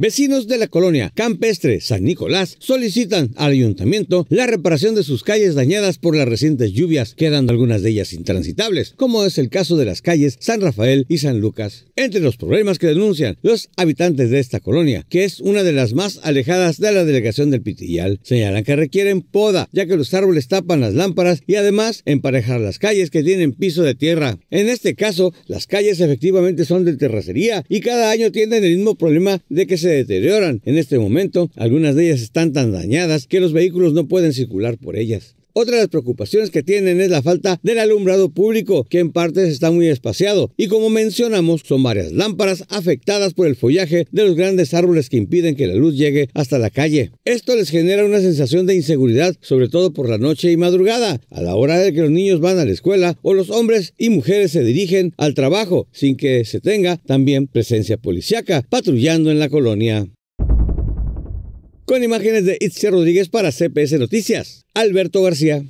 Vecinos de la colonia Campestre San Nicolás solicitan al ayuntamiento la reparación de sus calles dañadas por las recientes lluvias, quedando algunas de ellas intransitables, como es el caso de las calles San Rafael y San Lucas. Entre los problemas que denuncian los habitantes de esta colonia, que es una de las más alejadas de la delegación del Pitillal, señalan que requieren poda, ya que los árboles tapan las lámparas y además emparejar las calles que tienen piso de tierra. En este caso, las calles efectivamente son de terracería y cada año tienen el mismo problema de que se deterioran en este momento, algunas de ellas están tan dañadas que los vehículos no pueden circular por ellas. Otra de las preocupaciones que tienen es la falta del alumbrado público, que en partes está muy espaciado, y como mencionamos, son varias lámparas afectadas por el follaje de los grandes árboles que impiden que la luz llegue hasta la calle. Esto les genera una sensación de inseguridad, sobre todo por la noche y madrugada, a la hora de que los niños van a la escuela o los hombres y mujeres se dirigen al trabajo, sin que se tenga también presencia policiaca patrullando en la colonia. Con imágenes de Itzia Rodríguez para CPS Noticias, Alberto García.